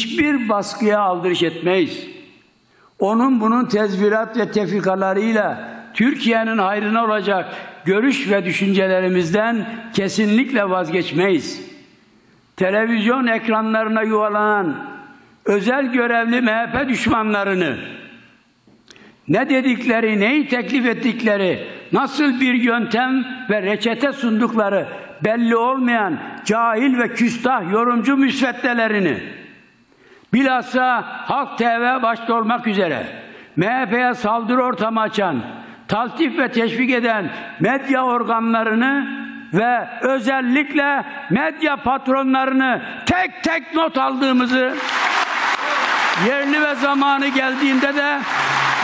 Hiçbir baskıya aldırış etmeyiz. Onun bunun tezvirat ve tefrikalarıyla Türkiye'nin hayrına olacak görüş ve düşüncelerimizden kesinlikle vazgeçmeyiz. Televizyon ekranlarına yuvalanan özel görevli MHP düşmanlarını ne dedikleri, neyi teklif ettikleri, nasıl bir yöntem ve reçete sundukları belli olmayan cahil ve küstah yorumcu müsveddelerini Bilhassa Halk TV başta olmak üzere MHP'ye saldırı ortamı açan, taltif ve teşvik eden medya organlarını ve özellikle medya patronlarını tek tek not aldığımızı yerli ve zamanı geldiğinde de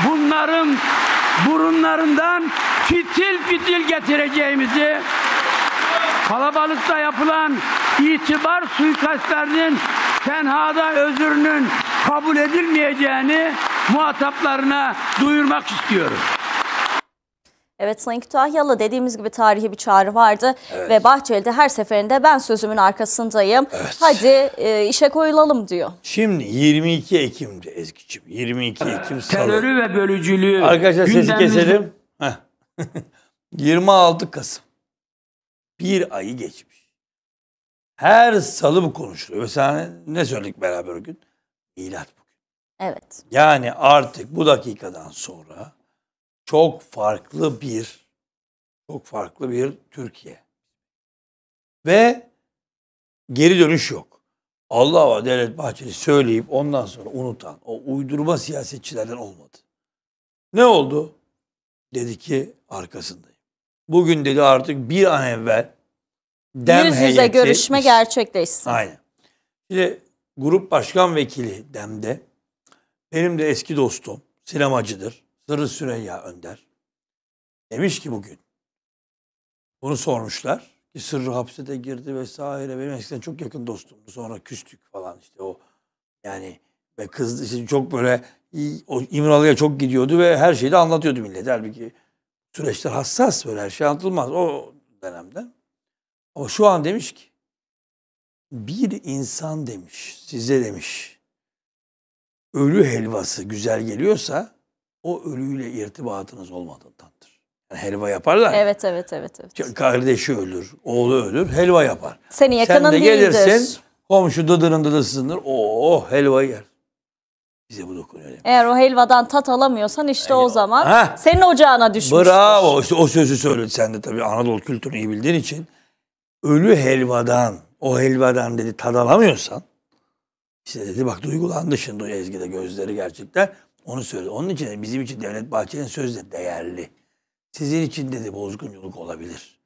bunların burunlarından fitil fitil getireceğimizi kalabalıkta yapılan itibar suikastlerinin tenhada özrünün kabul edilmeyeceğini muhataplarına duyurmak istiyorum. Evet Sayın Kütahyalı dediğimiz gibi tarihi bir çağrı vardı evet. ve Bahçeli'de her seferinde ben sözümün arkasındayım. Evet. Hadi e, işe koyulalım diyor. Şimdi 22 Ekim'de Ezgi'cim 22 Ekim Salı. Terörü ve bölücülüğü. Arkadaşlar gündemimiz... sesi keselim. 26 Kasım. Bir ayı geçmiş. Her salı bu konuşuluyor. Ve sen ne söyledik beraber o gün? Milat bugün. Evet. Yani artık bu dakikadan sonra çok farklı bir çok farklı bir Türkiye. Ve geri dönüş yok. Allah var Devlet Bahçeli söyleyip ondan sonra unutan o uydurma siyasetçilerden olmadı. Ne oldu? Dedi ki arkasındayım. Bugün dedi artık bir an evvel Dem Yüz yüze görüşme biz, gerçekleşsin. Aynen. Şimdi grup başkan vekili Dem'de benim de eski dostum sinemacıdır. Sırrı Süreyya Önder. Demiş ki bugün bunu sormuşlar. Ki Sırrı hapse de girdi vesaire. Benim eskiden çok yakın dostumdu. Sonra küstük falan işte o yani ve kız işte çok böyle o İmralı'ya çok gidiyordu ve her şeyi de anlatıyordu millet. Halbuki süreçler hassas böyle her şey anlatılmaz o dönemde. O şu an demiş ki bir insan demiş size demiş ölü helvası güzel geliyorsa o ölüyle irtibatınız olmadığındandır. Yani helva yaparlar. Evet evet evet. evet. Kardeşi ölür, oğlu ölür, helva yapar. Seni yakının Sen de gelirsin, değildir. komşu dıdırın dıdısındır, oh helva yer. Bize bu dokunuyor. Demiş. Eğer o helvadan tat alamıyorsan işte helva. o zaman ha? senin ocağına düşmüştür. Bravo işte o sözü söyledi sen de tabii Anadolu kültürünü iyi bildiğin için ölü helvadan, o helvadan dedi tadalamıyorsan, alamıyorsan, işte dedi bak duygulandı şimdi o Ezgi'de gözleri gerçekten. Onu söyledi. Onun için bizim için Devlet Bahçeli'nin sözü de değerli. Sizin için dedi bozgunculuk olabilir.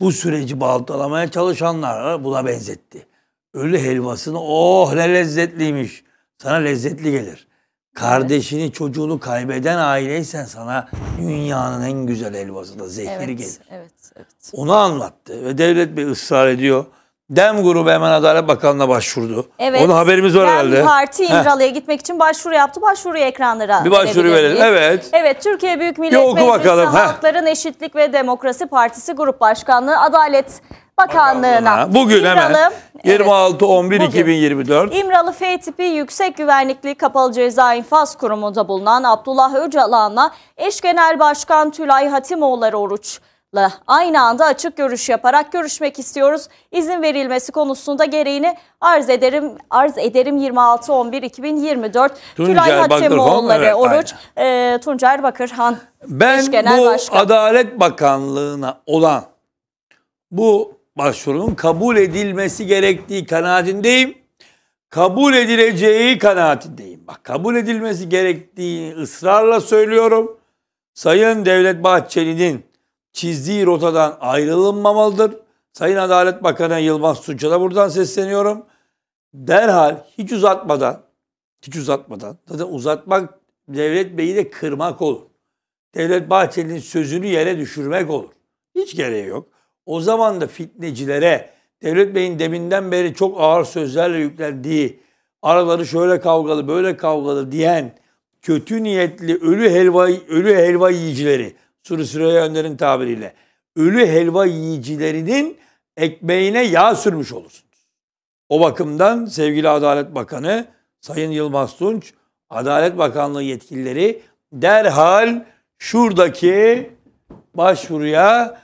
Bu süreci baltalamaya çalışanlar buna benzetti. Ölü helvasını oh ne lezzetliymiş. Sana lezzetli gelir. Kardeşini, evet. çocuğunu kaybeden aileysen sana dünyanın en güzel elvası da zehir evet, gelir. Evet, evet. Onu anlattı ve devlet bir ısrar ediyor. Dem grubu hemen Adalet Bakanlığı'na başvurdu. Evet. Onun haberimiz var Dem herhalde. Parti İmralı'ya gitmek için başvuru yaptı. Başvuru ekranlara Bir başvuru verelim. Evet. Evet Türkiye Büyük Millet Meclisi Halkların Eşitlik ve Demokrasi Partisi Grup Başkanlığı Adalet Bakanlığı'na. Bugün İmralı, hemen 26-11-2024. İmralı F tipi Yüksek Güvenlikli Kapalı Ceza infaz Kurumu'nda bulunan Abdullah Öcalan'la eş genel başkan Tülay Hatimoğulları Oruç aynı anda açık görüş yaparak görüşmek istiyoruz. İzin verilmesi konusunda gereğini arz ederim. Arz ederim 26 11 2024 Tülay Hatimoğulları evet, Oruç aynen. e, ee, Tuncer Bakırhan. Ben bu Başkan. Adalet Bakanlığına olan bu başvurunun kabul edilmesi gerektiği kanaatindeyim. Kabul edileceği kanaatindeyim. Bak kabul edilmesi gerektiğini ısrarla söylüyorum. Sayın Devlet Bahçeli'nin çizdiği rotadan ayrılınmamalıdır. Sayın Adalet Bakanı Yılmaz Tunç'a da buradan sesleniyorum. Derhal hiç uzatmadan, hiç uzatmadan, zaten uzatmak Devlet Bey'i de kırmak olur. Devlet Bahçeli'nin sözünü yere düşürmek olur. Hiç gereği yok. O zaman da fitnecilere Devlet Bey'in deminden beri çok ağır sözlerle yüklendiği, araları şöyle kavgalı, böyle kavgalı diyen kötü niyetli ölü helva ölü helva yiyicileri, Suri Süreyya Önder'in tabiriyle ölü helva yiyicilerinin ekmeğine yağ sürmüş olursunuz. O bakımdan sevgili Adalet Bakanı Sayın Yılmaz Tunç, Adalet Bakanlığı yetkilileri derhal şuradaki başvuruya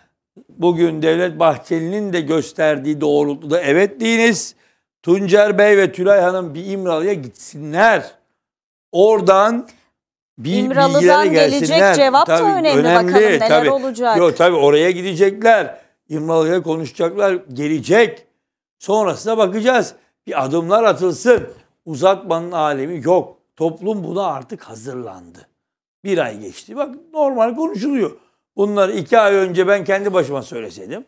bugün Devlet Bahçeli'nin de gösterdiği doğrultuda evet deyiniz. Tuncer Bey ve Tülay Hanım bir İmralı'ya gitsinler. Oradan bir İmralı'dan gelecek cevap tabii, da önemli. önemli. Bakalım neler olacak. Yok tabii oraya gidecekler. İmralı'ya konuşacaklar. Gelecek. Sonrasına bakacağız. Bir adımlar atılsın. Uzatmanın alemi yok. Toplum buna artık hazırlandı. Bir ay geçti. Bak normal konuşuluyor. Bunlar iki ay önce ben kendi başıma söyleseydim.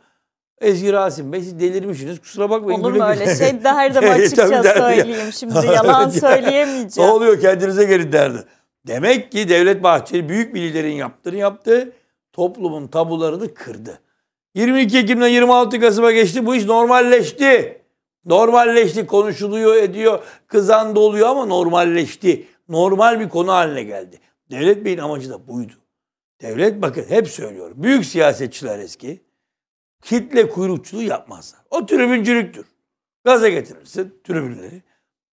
Ezgi Rasim Bey siz delirmişsiniz kusura bakmayın. Olur mu öyle şey her zaman açıkça söyleyeyim şimdi yalan söyleyemeyeceğim. Ne oluyor kendinize gelin derdi. Demek ki Devlet Bahçeli büyük bir liderin yaptığını yaptı. Toplumun tabularını kırdı. 22 Ekim'den 26 Kasım'a geçti bu iş normalleşti. Normalleşti konuşuluyor ediyor kızan da oluyor ama normalleşti. Normal bir konu haline geldi. Devlet Bey'in amacı da buydu. Devlet bakın hep söylüyorum. Büyük siyasetçiler eski. Kitle kuyrukçuluğu yapmazlar. O tribüncülüktür. Gaza getirirsin tribünleri.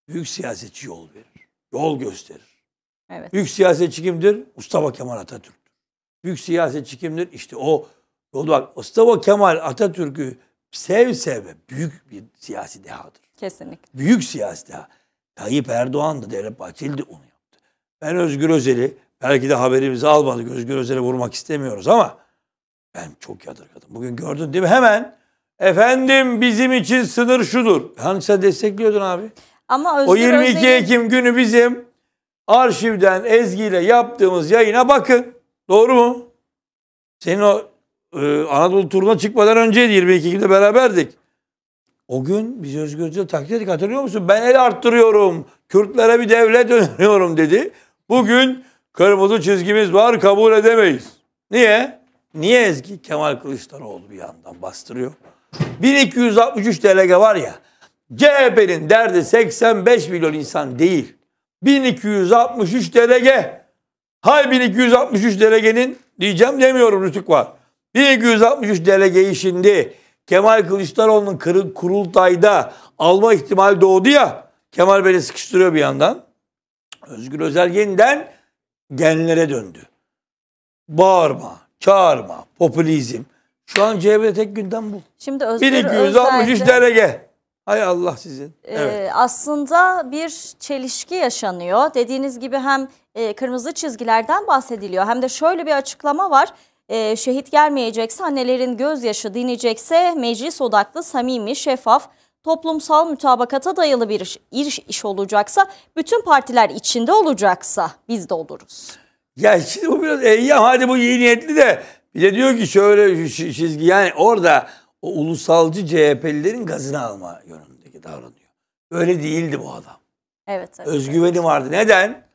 Büyük siyasetçi yol verir. Yol gösterir. Evet. Büyük siyasetçi kimdir? Mustafa Kemal Atatürk. Büyük siyasetçi kimdir? İşte o yolu bak Mustafa Kemal Atatürk'ü sev seve büyük bir siyasi dehadır. Kesinlikle. Büyük siyasi deha. Tayyip Erdoğan da Devlet Bahçeli de onu yaptı. Ben Özgür Özel'i Belki de haberimizi almadı. Göz gözele vurmak istemiyoruz ama ben çok yadırgadım. Bugün gördün değil mi? Hemen efendim bizim için sınır şudur. Hani sen destekliyordun abi. Ama Özgür o 22 Özel'in... Ekim günü bizim arşivden ezgiyle yaptığımız yayına bakın. Doğru mu? Senin o e, Anadolu turuna çıkmadan önceydi 22 Ekim'de beraberdik. O gün biz Özgür Özel'i takdir ettik hatırlıyor musun? Ben el arttırıyorum. Kürtlere bir devlet öneriyorum dedi. Bugün Kırmızı çizgimiz var kabul edemeyiz. Niye? Niye Ezgi Kemal Kılıçdaroğlu bir yandan bastırıyor? 1263 delege var ya CHP'nin derdi 85 milyon insan değil. 1263 delege. Hay 1263 delegenin diyeceğim demiyorum rütük var. 1263 delege şimdi Kemal Kılıçdaroğlu'nun kurultayda alma ihtimali doğdu ya. Kemal beni sıkıştırıyor bir yandan. Özgür Özel yeniden genlere döndü. Bağırma, çağırma, popülizm. Şu an CHP tek gündem bu. Şimdi Özgür 1263 Özel'de, derece. Hay Allah sizin. E, evet. Aslında bir çelişki yaşanıyor. Dediğiniz gibi hem e, kırmızı çizgilerden bahsediliyor hem de şöyle bir açıklama var. E, şehit gelmeyecekse annelerin gözyaşı dinecekse meclis odaklı, samimi, şeffaf, toplumsal mütabakata dayalı bir iş, iş, olacaksa, bütün partiler içinde olacaksa biz de oluruz. Ya şimdi bu biraz eyyam hadi bu iyi niyetli de bir de diyor ki şöyle çizgi yani orada o ulusalcı CHP'lilerin gazını alma yönündeki davranıyor. Öyle değildi bu adam. Evet. Tabii Özgüveni evet. vardı. Neden?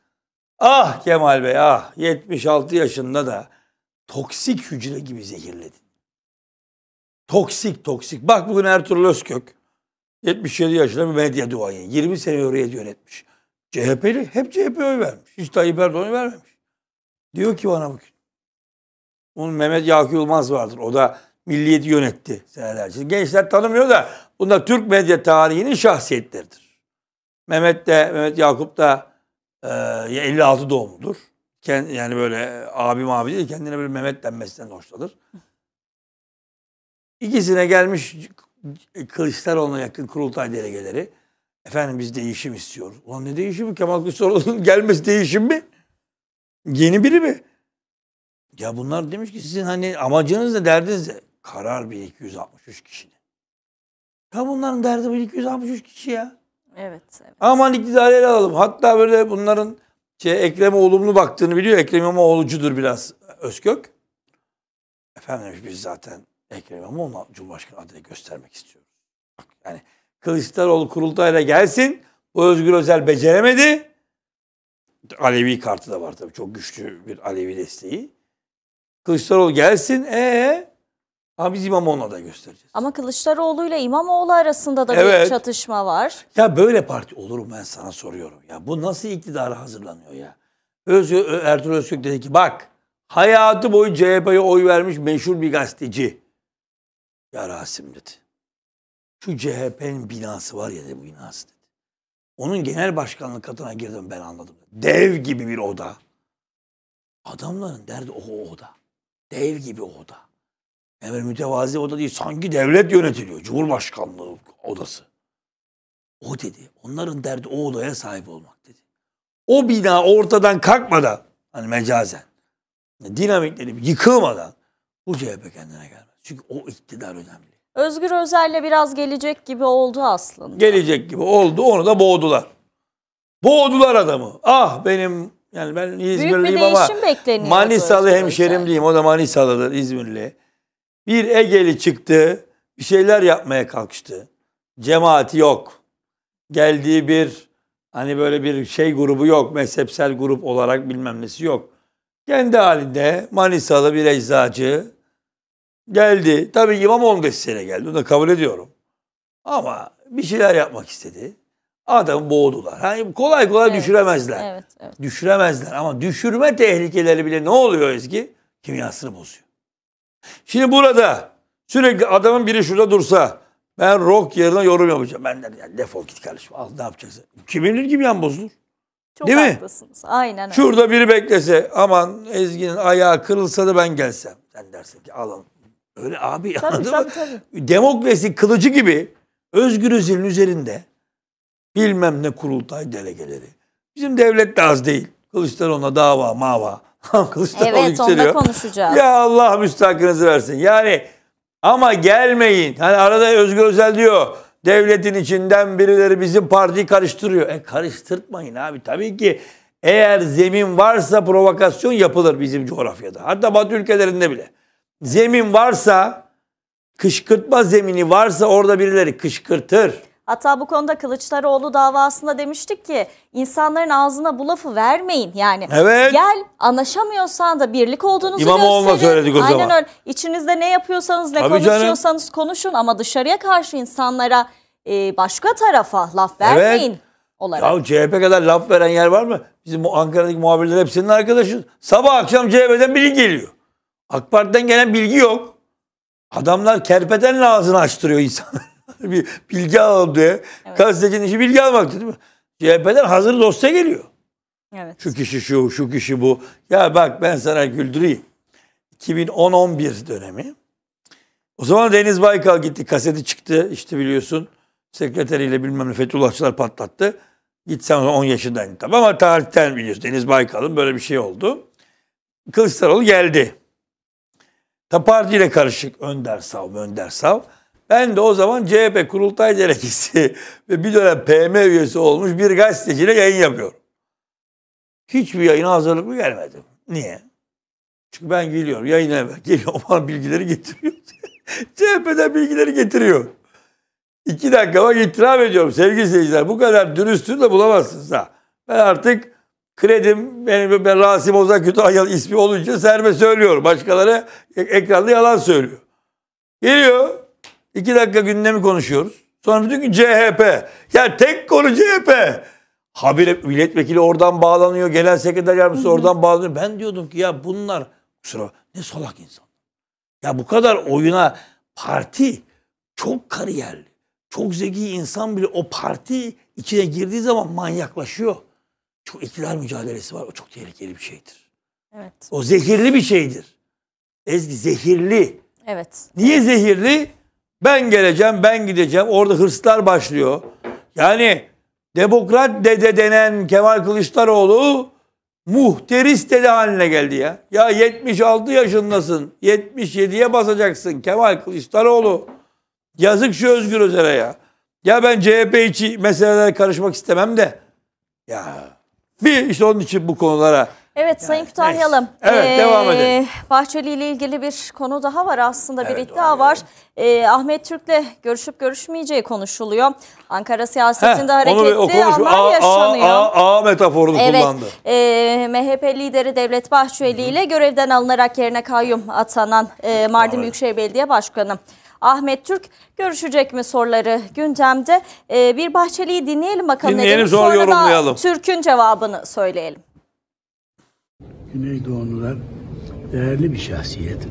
Ah Kemal Bey ah 76 yaşında da toksik hücre gibi zehirledin. Toksik toksik. Bak bugün Ertuğrul Özkök 77 yaşında bir medya duayeni. 20 sene oraya yönetmiş. CHP'li hep CHP'ye oy vermiş. Hiç Tayyip Erdoğan'a vermemiş. Diyor ki bana bugün. Onun Mehmet Yakup Yılmaz vardır. O da milliyeti yönetti senelerce. Gençler tanımıyor da bunlar Türk medya tarihinin şahsiyetleridir. Mehmet de, Mehmet Yakup da e, 56 doğumludur. Kend, yani böyle abim abi değil kendine böyle Mehmet denmesinden hoşlanır. İkisine gelmiş Kılıçdaroğlu'na yakın kurultay delegeleri efendim biz değişim istiyoruz. Ulan ne değişimi? Kemal Kılıçdaroğlu'nun gelmesi değişim mi? Yeni biri mi? Ya bunlar demiş ki sizin hani amacınız ne, derdiniz ne? Karar bir 263 kişinin. Ya bunların derdi bu 263 kişi ya. Evet. evet. Aman iktidarı ele alalım. Hatta böyle bunların şey, Ekrem olumlu baktığını biliyor. Ekrem olucudur biraz Özkök. Efendim biz zaten Ekrem İmamoğlu'na Cumhurbaşkanı adayı göstermek istiyoruz. Bak yani Kılıçdaroğlu kurultayla gelsin. O Özgür Özel beceremedi. Alevi kartı da var tabii. Çok güçlü bir Alevi desteği. Kılıçdaroğlu gelsin. Ee, ama biz İmamoğlu'na da göstereceğiz. Ama Kılıçdaroğlu ile İmamoğlu arasında da evet. bir çatışma var. Ya böyle parti olur mu ben sana soruyorum. Ya bu nasıl iktidara hazırlanıyor ya? Öz Ertuğrul Özgür dedi ki bak hayatı boyu CHP'ye oy vermiş meşhur bir gazeteci. Ya Rasim dedi. Şu CHP'nin binası var ya dedi bu binası dedi. Onun genel başkanlık katına girdim ben anladım. Dev gibi bir oda. Adamların derdi o, oda. Dev gibi oda. Emir mütevazi oda değil. Sanki devlet yönetiliyor. Cumhurbaşkanlığı odası. O dedi. Onların derdi o odaya sahip olmak dedi. O bina ortadan kalkmadan hani mecazen dinamikleri yıkılmadan bu CHP kendine gelmez. Çünkü o iktidar önemli. Özgür Özel'le biraz gelecek gibi oldu aslında. Gelecek gibi oldu. Onu da boğdular. Boğdular adamı. Ah benim yani ben İzmirliyim ama Manisalı hemşerim diyeyim. O da Manisalıdır İzmirli. Bir Egeli çıktı. Bir şeyler yapmaya kalkıştı. Cemaati yok. Geldiği bir hani böyle bir şey grubu yok. Mezhepsel grup olarak bilmem nesi yok. Kendi halinde Manisalı bir eczacı Geldi. Tabii imam 15 sene geldi. Onu da kabul ediyorum. Ama bir şeyler yapmak istedi. Adamı boğdular. hani kolay kolay evet, düşüremezler. Evet, evet. Düşüremezler ama düşürme tehlikeleri bile ne oluyor ezgi Kimyasını bozuyor. Şimdi burada sürekli adamın biri şurada dursa ben rock yerine yorum yapacağım. Ben der yani defol git kardeşim al ne yapacaksın? Kimin kimyan bozulur? Çok Değil haklısınız. Mi? Aynen öyle. Şurada biri beklese aman Ezgi'nin ayağı kırılsa da ben gelsem. Sen dersin ki alalım. Öyle abi tabii, anladın tabii, mı? Tabii. Demokrasi kılıcı gibi Özgür Özel'in üzerinde bilmem ne kurultay delegeleri. Bizim devlet de az değil. Kılıçdaroğlu'na dava mava. Kılıçdaroğlu evet, yükseliyor. Evet konuşacağız. Ya Allah müstahakınızı versin. Yani ama gelmeyin. Hani arada Özgür Özel diyor. Devletin içinden birileri bizim partiyi karıştırıyor. E karıştırtmayın abi. Tabii ki eğer zemin varsa provokasyon yapılır bizim coğrafyada. Hatta Batı ülkelerinde bile zemin varsa, kışkırtma zemini varsa orada birileri kışkırtır. Hatta bu konuda Kılıçdaroğlu davasında demiştik ki insanların ağzına bu lafı vermeyin. Yani evet. gel anlaşamıyorsan da birlik olduğunuzu İmamoğlu'na gösterin. söyledik o zaman. Aynen öyle. İçinizde ne yapıyorsanız ne Tabii konuşuyorsanız canım. konuşun ama dışarıya karşı insanlara e, başka tarafa laf vermeyin. Evet. Olarak. Ya CHP kadar laf veren yer var mı? Bizim Ankara'daki muhabirler hepsinin arkadaşı. Sabah akşam CHP'den biri geliyor. AK Parti'den gelen bilgi yok. Adamlar kerpetenle ağzını açtırıyor insan. bir bilgi alalım diye. Evet. Gazetecinin işi bilgi almak değil mi? CHP'den hazır dosya geliyor. Evet. Şu kişi şu, şu kişi bu. Ya bak ben sana güldüreyim. 2010-11 dönemi. O zaman Deniz Baykal gitti. Kaseti çıktı işte biliyorsun. Sekreteriyle bilmem ne Fethullahçılar patlattı. Gitsen 10 yaşındaydın tabii ama tarihten biliyorsun. Deniz Baykal'ın böyle bir şey oldu. Kılıçdaroğlu geldi. Taparcı ile karışık Önder Sav, Önder Sav. Ben de o zaman CHP kurultay delegesi ve bir dönem PM üyesi olmuş bir gazeteciyle yayın yapıyorum. Hiçbir yayına hazırlıklı gelmedim. Niye? Çünkü ben geliyorum yayın evvel. Geliyor bana bilgileri getiriyor. CHP'de bilgileri getiriyor. İki dakika bak itiraf ediyorum sevgili seyirciler. Bu kadar dürüstlüğü de bulamazsınız ha. Ben artık kredim benim ben Rasim Ozan Kütahyalı ismi olunca serbe söylüyor. Başkaları e, ekranda yalan söylüyor. Geliyor. iki dakika gündemi konuşuyoruz. Sonra bütün gün CHP. Ya tek konu CHP. Habire milletvekili oradan bağlanıyor. gelen sekreter yardımcısı oradan bağlanıyor. Ben diyordum ki ya bunlar kusura ne solak insan. Ya bu kadar oyuna parti çok kariyerli, çok zeki insan bile o parti içine girdiği zaman manyaklaşıyor çok iktidar mücadelesi var. O çok tehlikeli bir şeydir. Evet. O zehirli bir şeydir. Ezgi zehirli. Evet. Niye zehirli? Ben geleceğim, ben gideceğim. Orada hırslar başlıyor. Yani demokrat dede denen Kemal Kılıçdaroğlu muhteris dede haline geldi ya. Ya 76 yaşındasın. 77'ye basacaksın Kemal Kılıçdaroğlu. Yazık şu Özgür Özel'e ya. Ya ben CHP içi meselelere karışmak istemem de. Ya bir işte onun için bu konulara Evet Sayın Kütahyalı. Evet, devam edelim. Bahçeli ile ilgili bir konu daha var aslında bir Evet, iddia var. Ee, Ahmet Türk'le görüşüp görüşmeyeceği konuşuluyor. Ankara siyasetinde Heh, onu bir- hareketli konuş- anlar A- yaşanıyor. A, A, A metaforunu Evet, kullandı. e, MHP lideri Devlet Bahçeli ile görevden alınarak yerine kayyum atanan e, Mardin Büyükşehir Belediye Başkanı Ahmet Türk görüşecek mi soruları gündemde. E, bir Bahçeli'yi dinleyelim bakalım. Dinleyelim zor Sonra yorumlayalım. Türk'ün cevabını söyleyelim. Güneydoğanlılar değerli bir şahsiyet.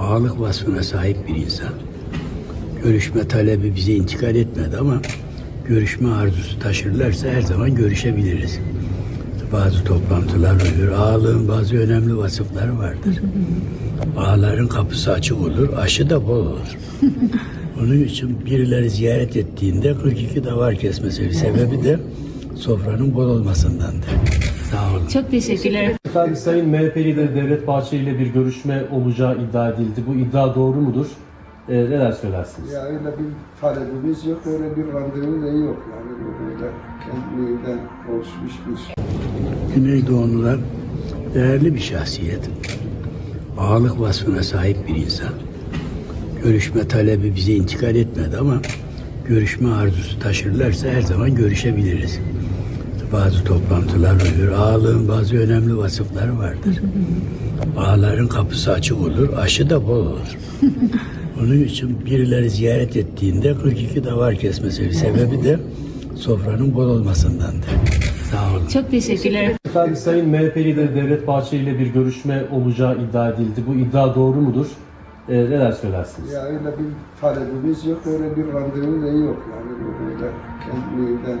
Ağalık vasfına sahip bir insan. Görüşme talebi bize intikal etmedi ama görüşme arzusu taşırlarsa her zaman görüşebiliriz. Bazı toplantılar olur. Ağalığın bazı önemli vasıfları vardır. Bağların kapısı açık olur, aşı da bol olur. Onun için birileri ziyaret ettiğinde 42 davar kesmesi sebebi de sofranın bol olmasındandır. Sağ olun. Çok teşekkürler. Efendim Sayın MHP lideri Devlet Bahçeli ile bir görüşme olacağı iddia edildi. Bu iddia doğru mudur? Ee, neler söylersiniz? Ya öyle bir talebimiz yok, öyle bir randevu da yok. Yani böyle kendiliğinden oluşmuş bir şey. Güneydoğanlılar değerli bir şahsiyet ağalık vasfına sahip bir insan. Görüşme talebi bize intikal etmedi ama görüşme arzusu taşırlarsa her zaman görüşebiliriz. Bazı toplantılar olur. Ağalığın bazı önemli vasıfları vardır. Ağaların kapısı açık olur, aşı da bol olur. Onun için birileri ziyaret ettiğinde 42 davar kesmesi bir sebebi de sofranın bol olmasındandır. Sağ olun. Çok teşekkürler. Efendim Sayın MHP lideri Devlet Bahçeli ile bir görüşme olacağı iddia edildi. Bu iddia doğru mudur? Ee, neler söylersiniz? Ya öyle bir talebimiz yok, öyle bir randevu da yok. Yani böyle kendiliğinden.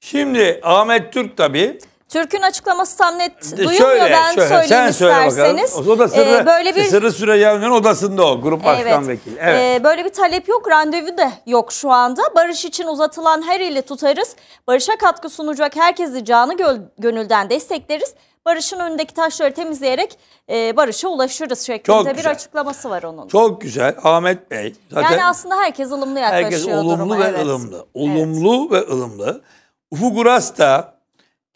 Şimdi Ahmet Türk tabii Türk'ün açıklaması tam net duyulmuyor. ben şöyle, söyleyeyim sen isterseniz. Söyle o ee, böyle bir, sırrı Süreyya Ünlü'nün odasında o grup başkan evet, vekili. Evet. E, böyle bir talep yok. Randevu da yok şu anda. Barış için uzatılan her eli tutarız. Barış'a katkı sunacak herkesi canı gönülden destekleriz. Barış'ın önündeki taşları temizleyerek e, Barış'a ulaşırız şeklinde Çok bir açıklaması var onun. Çok güzel. Ahmet Bey. Zaten yani aslında herkes ılımlı yaklaşıyor Herkes olumlu duruma, ve evet. ılımlı. Olumlu evet. ve ılımlı. Ufuk Uras da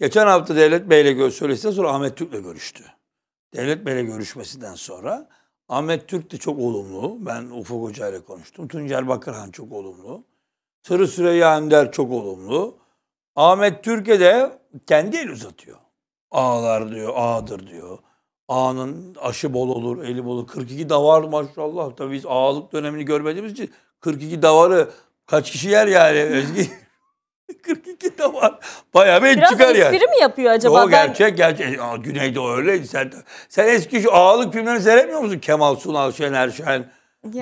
Geçen hafta Devlet Bey'le görüştükten sonra Ahmet Türk ile görüştü. Devlet Bey'le görüşmesinden sonra Ahmet Türk de çok olumlu. Ben Ufuk Hoca ile konuştum. Tuncel Bakırhan çok olumlu. Sırı Süreyya Önder çok olumlu. Ahmet Türk'e de kendi el uzatıyor. Ağlar diyor, ağdır diyor. Ağanın aşı bol olur, eli bol olur. 42 davar maşallah. Tabii biz ağalık dönemini görmediğimiz için 42 davarı kaç kişi yer yani Özgür? 42 de var. Bayağı bir Biraz çıkar yani. Biraz espri mi yapıyor acaba? O gerçek gerçek. E, aa, Güney'de öyleydi. Sen, sen eski şu ağalık filmlerini seyremiyor musun? Kemal Sunal, Şener Şen. Yani,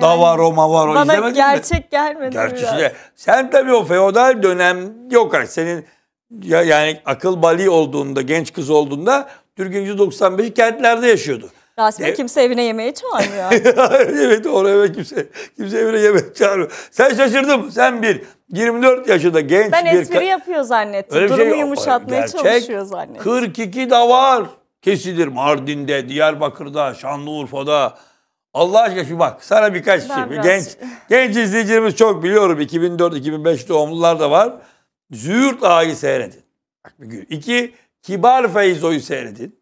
Davaro Mavaro bana izlemedin gerçek mi? gelmedi gerçek biraz. De. Sen tabii o feodal dönem yok. artık senin ya, yani akıl bali olduğunda, genç kız olduğunda Türkiye 95 kentlerde yaşıyordu. Rasmi e, kimse evine yemeği çağırmıyor. evet doğru evet kimse, kimse evine yemek çağırmıyor. Sen şaşırdın mı? Sen bir. 24 yaşında genç ben bir... Ben espri yapıyor zannettim. Öyle şey Durumu şey yumuşatmaya gerçek, çalışıyor zannettim. 42 da var kesilir Mardin'de, Diyarbakır'da, Şanlıurfa'da. Allah aşkına şu bak sana birkaç ben şey. Biraz... Genç, genç izleyicilerimiz çok biliyorum. 2004-2005 doğumlular da var. Züğürt Ağa'yı seyredin. Bak bir gün. İki, Kibar Feyzo'yu seyredin.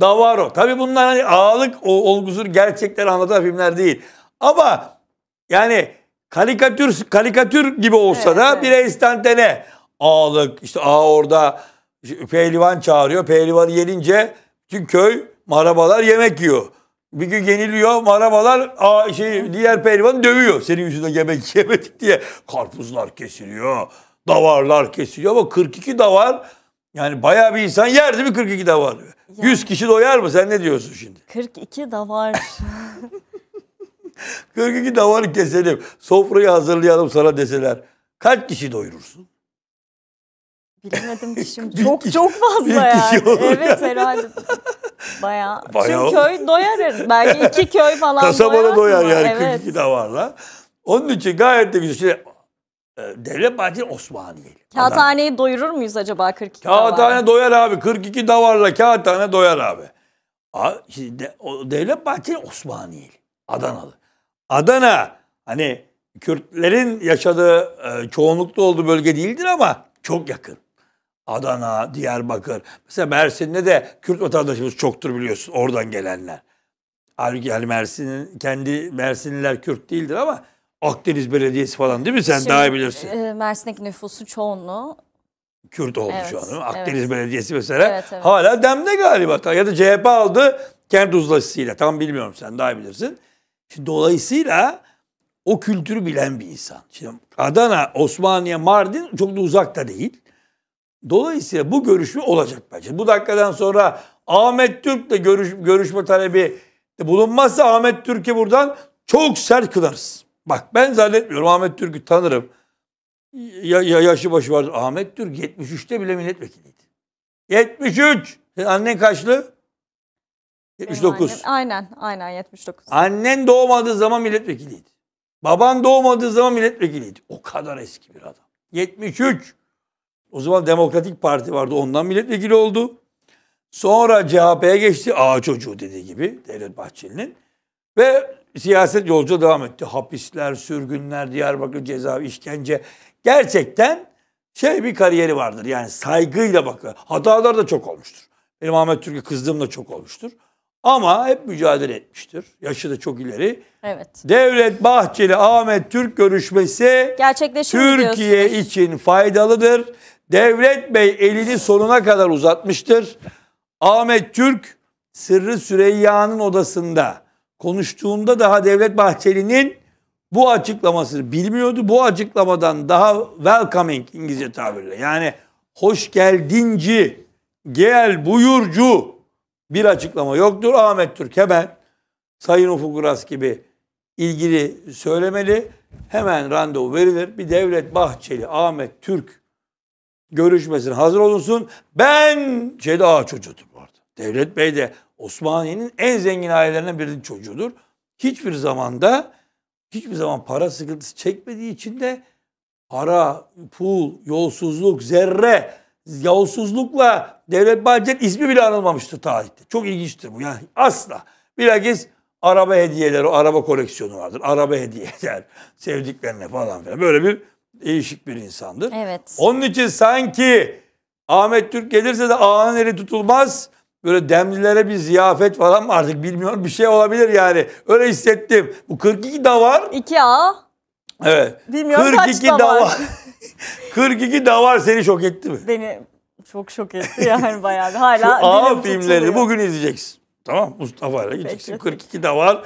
Davaro. Tabi bunlar hani ağalık o, olgusunu gerçekten anlatan filmler değil. Ama yani karikatür karikatür gibi olsa evet, da evet. bire istantane ağalık işte ağa orada pehlivan çağırıyor. Pehlivanı yenince tüm köy marabalar yemek yiyor. Bir gün yeniliyor marabalar a, şey, diğer pehlivanı dövüyor. Senin yüzünden yemek yemedik diye. Karpuzlar kesiliyor. Davarlar kesiliyor ama 42 davar yani bayağı bir insan yerdi mi 42 davar. Yani, 100 kişi doyar mı? Sen ne diyorsun şimdi? 42 davar. 42 davarı keselim. Sofrayı hazırlayalım sana deseler. Kaç kişi doyurursun? Bilemedim ki şimdi. çok kişi, çok fazla yani. evet yani. herhalde. Bayağı. Çünkü köy doyar. Belki iki köy falan Kasabada doyar. doyar yani evet. 42 davarla. Onun için gayet de güzel. Şimdi, e, Devlet Bahçeli Osmaniyeli. Kağıthaneyi Adam. doyurur muyuz acaba 42 Kağıthane davarla? doyar abi. 42 davarla kağıthane doyar abi. Şimdi Devlet Bahçeli Osmaniyeli. Adanalı. Adana hani Kürtlerin yaşadığı e, çoğunlukta olduğu bölge değildir ama çok yakın. Adana, Diyarbakır. Mesela Mersin'de de Kürt vatandaşımız çoktur biliyorsun oradan gelenler. Halbuki yani Mersin'in kendi Mersinliler Kürt değildir ama Akdeniz Belediyesi falan değil mi sen Şimdi, daha iyi bilirsin. E, Mersin'deki nüfusun çoğunluğu Kürt oldu evet, şu an. Akdeniz evet. Belediyesi mesela evet, evet. hala demde galiba ya da CHP aldı kendi uzlaşısıyla tam bilmiyorum sen daha iyi bilirsin. Şimdi dolayısıyla o kültürü bilen bir insan. Şimdi Adana, Osmaniye, Mardin çok da uzakta değil. Dolayısıyla bu görüşme olacak bence. Bu dakikadan sonra Ahmet Türk'le görüş, görüşme talebi bulunmazsa Ahmet Türk'e buradan çok sert kınarız. Bak ben zannetmiyorum Ahmet Türk'ü tanırım. Ya, ya yaşı başı vardır. Ahmet Türk 73'te bile milletvekiliydi. 73! Senin annen kaçlı? 79. Benim aynen, aynen 79. Annen doğmadığı zaman milletvekiliydi. Baban doğmadığı zaman milletvekiliydi. O kadar eski bir adam. 73. O zaman Demokratik Parti vardı. Ondan milletvekili oldu. Sonra CHP'ye geçti. Ağa çocuğu dediği gibi Devlet Bahçeli'nin. Ve siyaset yolcu devam etti. Hapisler, sürgünler, Diyarbakır ceza, işkence. Gerçekten şey bir kariyeri vardır. Yani saygıyla bakıyor. Hatalar da çok olmuştur. Benim Ahmet Türk'e kızdığım da çok olmuştur. Ama hep mücadele etmiştir. Yaşı da çok ileri. Evet. Devlet Bahçeli Ahmet Türk görüşmesi Türkiye için faydalıdır. Devlet Bey elini sonuna kadar uzatmıştır. Ahmet Türk Sırrı Süreyya'nın odasında konuştuğunda daha Devlet Bahçeli'nin bu açıklamasını bilmiyordu. Bu açıklamadan daha welcoming İngilizce tabirle yani hoş geldinci, gel buyurcu bir açıklama yoktur. Ahmet Türk hemen Sayın Ufuk Uras gibi ilgili söylemeli. Hemen randevu verilir. Bir Devlet Bahçeli, Ahmet Türk görüşmesine hazır olunsun. Ben şeyde ağa çocuğudur bu Devlet Bey de Osmaniye'nin en zengin ailelerinden birinin çocuğudur. Hiçbir zamanda hiçbir zaman para sıkıntısı çekmediği için de para, pul, yolsuzluk, zerre yolsuzlukla Devlet Bahçeli ismi bile anılmamıştır tarihte. Çok ilginçtir bu yani asla. Bilakis araba hediyeleri, araba koleksiyonu vardır. Araba hediyeler sevdiklerine falan filan. Böyle bir değişik bir insandır. Evet. Onun için sanki Ahmet Türk gelirse de ağanın eli tutulmaz. Böyle demlilere bir ziyafet falan mı artık bilmiyorum bir şey olabilir yani. Öyle hissettim. Bu 42 da var. 2 A. Evet. Bilmiyorum 42 kaç da var. 42 davar seni şok etti mi? Beni çok şok etti yani bayağı. Hala Şu ağ filmlerini bugün izleyeceksin. Tamam Mustafa ile gideceksin. Peki. 42 davar.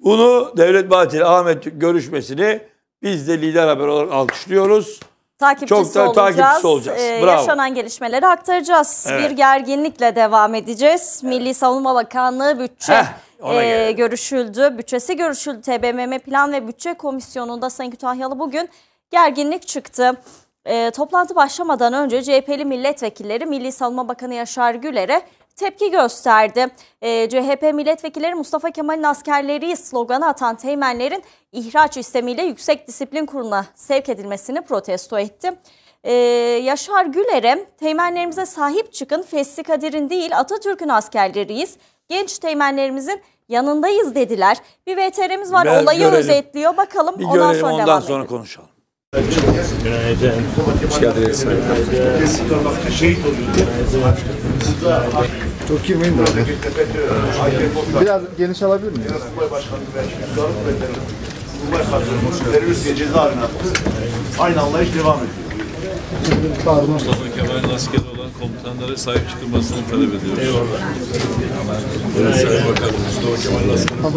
Bunu Devlet Bahçeli Ahmet görüşmesini biz de lider haber olarak alkışlıyoruz. Takipçisi Çok da, olacağız. Takipçisi olacağız. Ee, Bravo. Yaşanan gelişmeleri aktaracağız. Evet. Bir gerginlikle devam edeceğiz. Evet. Milli Savunma Bakanlığı bütçe Heh e, görüşüldü. Bütçesi görüşüldü. TBMM Plan ve Bütçe Komisyonu'nda Sayın Kütahyalı bugün gerginlik çıktı. E, toplantı başlamadan önce CHP'li milletvekilleri Milli Savunma Bakanı Yaşar Güler'e tepki gösterdi. E, ee, CHP milletvekilleri Mustafa Kemal'in askerleri sloganı atan teğmenlerin ihraç istemiyle Yüksek Disiplin Kurulu'na sevk edilmesini protesto etti. Ee, Yaşar Güler'e teğmenlerimize sahip çıkın Fesli Kadir'in değil Atatürk'ün askerleriyiz genç teğmenlerimizin yanındayız dediler. Bir VTR'miz var ben olayı görelim. özetliyor. Bakalım bir ondan görelim, sonra ondan devam sonra konuşalım. Günaydın. Çok iyi miyim? Biraz geniş alabilir miyiz? terörist diye cezaevine Aynı anlayış devam ediyor. Mustafa Kemal'in askeri komutanlara sahip çıkılmasını talep ediyoruz. Eyvallah. Evet, Sayın Bakanım, Mustafa Kemal Aslan.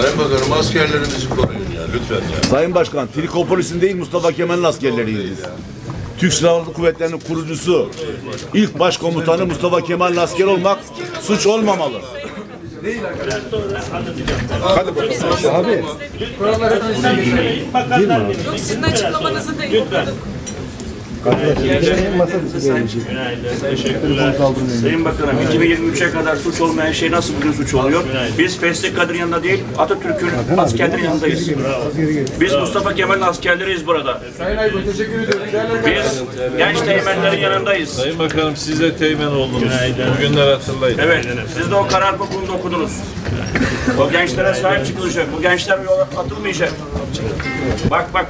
Sayın Bakanım askerlerimizi koruyun ya lütfen ya. Sayın Başkan, Trikopolis'in değil Mustafa Kemal askerleriyiz. Türk Silahlı Kuvvetleri'nin kurucusu, ilk başkomutanı Mustafa Kemal'in asker olmak suç olmamalı. Değil arkadaşlar. Sonra anlatacağım. Hadi bakalım. Abi. Kurallar hepimizden geçelim. Değil mi? Yok sizin açıklamanızı da yok. Lütfen. Teşekkürler. Sayın Bakanım, 2023'e kadar suç olmayan şey nasıl bugün suç oluyor? Biz Fesli Kadir yanında değil, Atatürk'ün askerlerin yanındayız. Biz Mustafa Kemal'in askerleriyiz burada. Biz genç teğmenlerin yanındayız. Sayın Bakanım, siz de teğmen oldunuz. Bugünler hatırlayın. Evet, siz de o karar kokulunu okudunuz. Bu gençlere sahip çıkılacak. Bu gençler yola atılmayacak. Bak bak,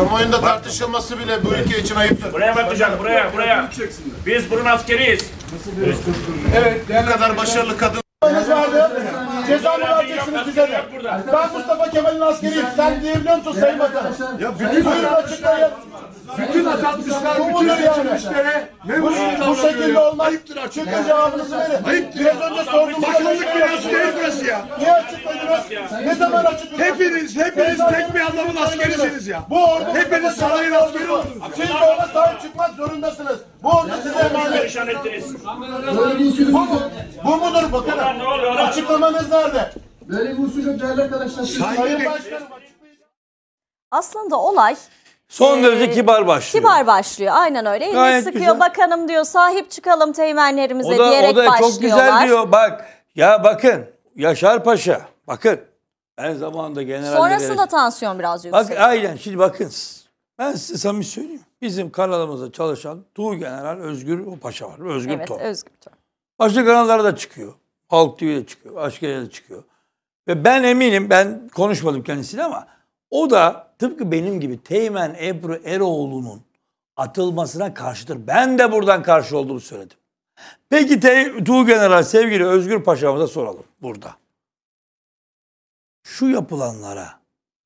Kamuoyunda tartışılması bile bu ülke için ayıptır. Buraya bakacak, buraya, buraya. Biz bunun askeriyiz. Evet, bu kadar başarılı kadın. Ceza mı vereceksiniz size de? Ben Mustafa Kemal'in askeriyim. Sen diyebiliyor musun Sayın Bakanım? Ya bütün açıklayın. Bütün atanmışlar, bütün seçilmişlere memuriyet Bu şekilde olmaz. Ayıptır artık. Çünkü cevabınızı verin. Ayıptır. Biraz önce sorduğum Bakanlık binası değil burası ya. Niye açıkladınız? Ne zaman açıkladınız? Hepiniz, hepiniz tek bir adamın askerisiniz ya. Bu ordu. Hepiniz sarayın askeri oldunuz. Siz de ona sahip çıkmak zorundasınız. Bu ordu size emanet. Bu mu? Bu mudur bakanım? Açıklamanız nerede? Böyle bir usul yok değerli arkadaşlar. Sayın Başkanım. Aslında olay Son ee, derece ee, kibar başlıyor. Kibar başlıyor. Aynen öyle. Elini Gayet sıkıyor. Güzel. Bakanım diyor sahip çıkalım teğmenlerimize o da, diyerek başlıyorlar. O da başlıyorlar. çok güzel diyor. Bak ya bakın Yaşar Paşa bakın. Ben zamanında general Sonrasında derece... tansiyon biraz yükseliyor. Bak, aynen şimdi bakın. Ben size samimi söyleyeyim. Bizim kanalımızda çalışan Tuğ General Özgür o Paşa var. Özgür evet, Tom. Özgür Tom. Başka kanallarda çıkıyor. Halk TV'de çıkıyor. Başka yerde çıkıyor. Ve ben eminim ben konuşmadım kendisiyle ama o da tıpkı benim gibi Teğmen Ebru Eroğlu'nun atılmasına karşıdır. Ben de buradan karşı olduğumu söyledim. Peki Te Tuğ General sevgili Özgür Paşa'mıza soralım burada. Şu yapılanlara,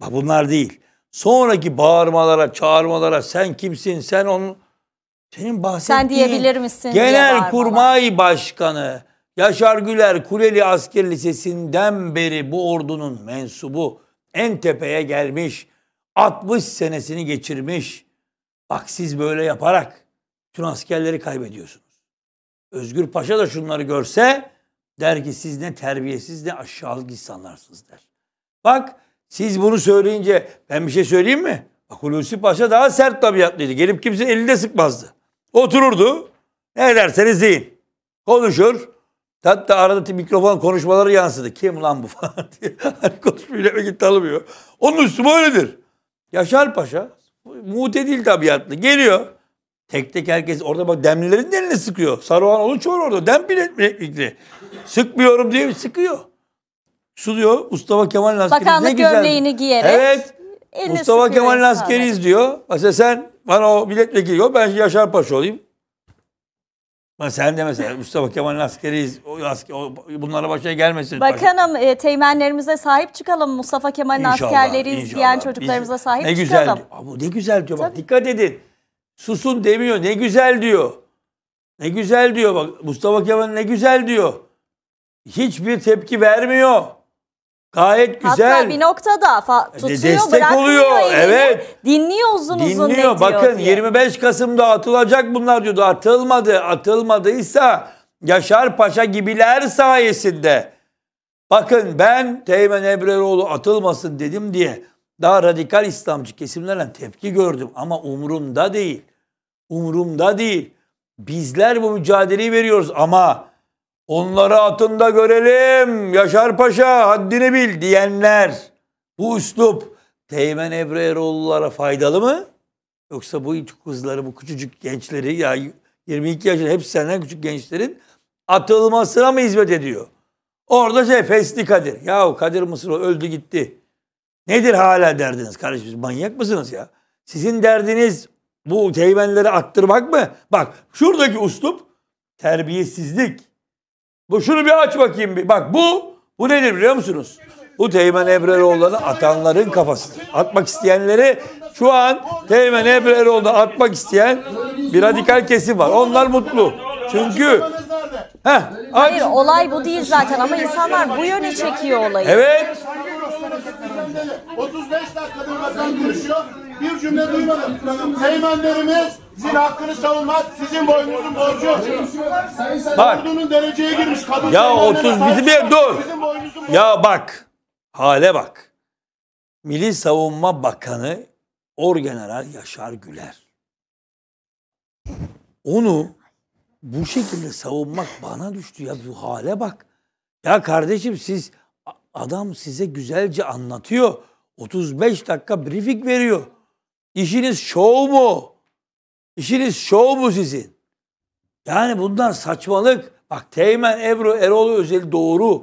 bak bunlar değil, sonraki bağırmalara, çağırmalara sen kimsin, sen onun, senin bahsettiğin sen diyebilir misin genel diye kurmay başkanı Yaşar Güler Kuleli Asker Lisesi'nden beri bu ordunun mensubu en tepeye gelmiş, 60 senesini geçirmiş. Bak siz böyle yaparak tüm askerleri kaybediyorsunuz. Özgür Paşa da şunları görse der ki siz ne terbiyesiz ne aşağılık insanlarsınız der. Bak siz bunu söyleyince ben bir şey söyleyeyim mi? Bak Hulusi Paşa daha sert tabiatlıydı. Gelip kimse elinde sıkmazdı. Otururdu. Ne derseniz deyin. Konuşur. Hatta arada mikrofon konuşmaları yansıdı. Kim lan bu falan diye. Hani konuşmayla vakit tanımıyor. Onun üstü böyledir. Yaşar Paşa mutedil tabiatlı geliyor. Tek tek herkes orada bak demlilerin de elini sıkıyor. Saruhan Uluçoğlu orada dem bileklikli. Sıkmıyorum diye sıkıyor. Şu diyor Mustafa Kemal askeri Bakanlık ne güzel. gömleğini giyerek. Evet. Mustafa Kemal askeriyiz diyor. Mesela sen bana o milletvekili yok ben Yaşar Paşa olayım. Ben sen de mesela Mustafa Kemal'in askeriyiz. O, asker, o, bunlara başa gelmesin. Bakanım e, teğmenlerimize sahip çıkalım. Mustafa Kemal'in İnşallah, askerleriyiz inşallah. diyen çocuklarımıza Biz- sahip ne güzel. çıkalım. Aa, bu ne güzel diyor. Bak dikkat edin. Susun demiyor. Ne güzel diyor. Ne güzel diyor. Bak Mustafa Kemal ne güzel diyor. Hiçbir tepki vermiyor. Gayet güzel. Hatta bir noktada e, tutuyor, destek oluyor. Elini, evet. Dinliyor uzun dinliyor. uzun ne Bakın diye. 25 Kasım'da atılacak bunlar diyordu. Atılmadı. Atılmadıysa Yaşar Paşa gibiler sayesinde. Bakın ben Teğmen Ebreroğlu atılmasın dedim diye daha radikal İslamcı kesimlerden tepki gördüm ama umurumda değil. Umurumda değil. Bizler bu mücadeleyi veriyoruz ama Onları atında görelim. Yaşar Paşa haddini bil diyenler. Bu üslup Teğmen Ebru faydalı mı? Yoksa bu kızları, bu küçücük gençleri ya 22 yaşında hepsi senden küçük gençlerin atılmasına mı hizmet ediyor? Orada şey Fesli Kadir. Yahu Kadir Mısır öldü gitti. Nedir hala derdiniz kardeşim? Manyak mısınız ya? Sizin derdiniz bu teğmenleri attırmak mı? Bak şuradaki uslup terbiyesizlik. Bu şunu bir aç bakayım. Bir. Bak bu bu nedir biliyor musunuz? Bu Teğmen Ebreroğlu'na atanların kafasıdır. Atmak isteyenleri şu an Teğmen Ebreroğlu'na atmak isteyen bir radikal kesim var. Onlar mutlu. Çünkü Heh, Hayır aç. olay bu değil zaten ama insanlar bu yöne çekiyor olayı. Evet. 35 dakikadır bakan görüşüyor bir cümle duymadım. Peygamberimiz sizin hakkını savunmak sizin boynunuzun borcu. Bak. Ordunun dereceye girmiş. Kadın ya 30 bizi bir dur. Ya bak. Hale bak. Milli Savunma Bakanı Orgeneral Yaşar Güler. Onu bu şekilde savunmak bana düştü ya bu hale bak. Ya kardeşim siz adam size güzelce anlatıyor. 35 dakika briefing veriyor. İşiniz şov mu? İşiniz şov mu sizin? Yani bunlar saçmalık. Bak Teğmen, Ebru, Erol Özel doğru.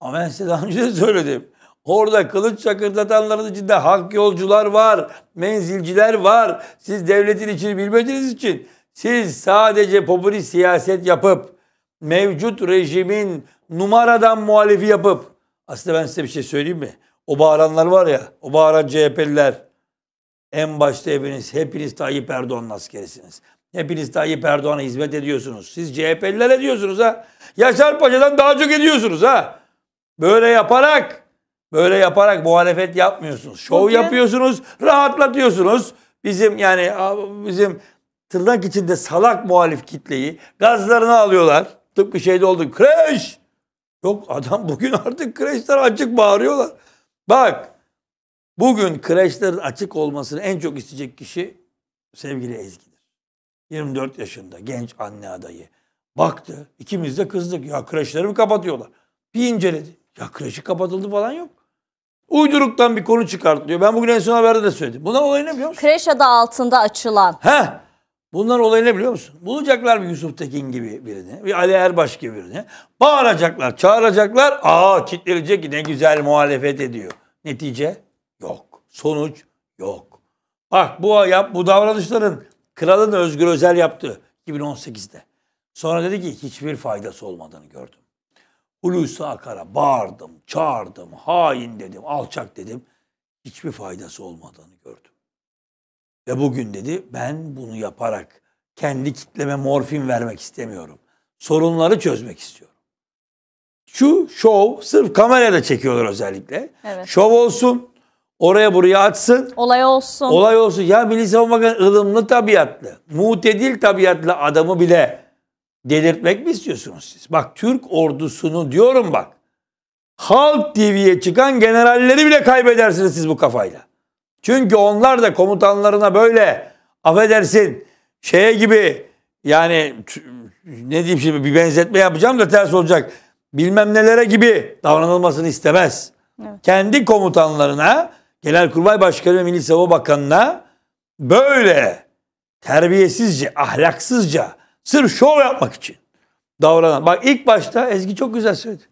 Ama ben size daha önce de söyledim. Orada kılıç çakırdatanların içinde hak yolcular var, menzilciler var. Siz devletin içini bilmediğiniz için siz sadece popülist siyaset yapıp mevcut rejimin numaradan muhalifi yapıp aslında ben size bir şey söyleyeyim mi? O bağıranlar var ya, o bağıran CHP'liler, en başta hepiniz, hepiniz Tayyip Erdoğan askerisiniz. Hepiniz Tayyip Erdoğan'a hizmet ediyorsunuz. Siz CHP'liler diyorsunuz ha. Yaşar Paşa'dan daha çok ediyorsunuz ha. Böyle yaparak, böyle yaparak muhalefet yapmıyorsunuz. Şov Bugün... yapıyorsunuz, rahatlatıyorsunuz. Bizim yani bizim tırnak içinde salak muhalif kitleyi gazlarını alıyorlar. Tıpkı şeyde oldu. Kreş! Yok adam bugün artık kreşler açık bağırıyorlar. Bak Bugün kreşlerin açık olmasını en çok isteyecek kişi sevgili Ezgi'dir. 24 yaşında genç anne adayı. Baktı ikimiz de kızdık ya kreşleri mi kapatıyorlar? Bir inceledi. Ya kreşi kapatıldı falan yok. Uyduruktan bir konu çıkartılıyor. Ben bugün en son haberde de söyledim. Bunlar olay ne biliyor musun? Kreş adı altında açılan. He. Bunlar olay ne biliyor musun? Bulacaklar bir Yusuf Tekin gibi birini, bir Ali Erbaş gibi birini. Bağıracaklar, çağıracaklar. Aa kitlenecek ki ne güzel muhalefet ediyor. Netice yok. Sonuç yok. Bak bu yap bu davranışların kralın Özgür Özel yaptı 2018'de. Sonra dedi ki hiçbir faydası olmadığını gördüm. Hulusi Akar'a bağırdım, çağırdım, hain dedim, alçak dedim. Hiçbir faydası olmadığını gördüm. Ve bugün dedi ben bunu yaparak kendi kitleme morfin vermek istemiyorum. Sorunları çözmek istiyorum. Şu şov sırf kamerada çekiyorlar özellikle. Evet. Şov olsun, Oraya buraya atsın. Olay olsun. Olay olsun. Ya Milli Savunma Bakanı ılımlı tabiatlı, mutedil tabiatlı adamı bile delirtmek mi istiyorsunuz siz? Bak Türk ordusunu diyorum bak. Halk TV'ye çıkan generalleri bile kaybedersiniz siz bu kafayla. Çünkü onlar da komutanlarına böyle affedersin şeye gibi yani ne diyeyim şimdi bir benzetme yapacağım da ters olacak. Bilmem nelere gibi davranılmasını istemez. Evet. Kendi komutanlarına Genelkurmay Başkanı ve Milli Savunma Bakanı'na böyle terbiyesizce, ahlaksızca sırf şov yapmak için davranan. Bak ilk başta Ezgi çok güzel söyledi.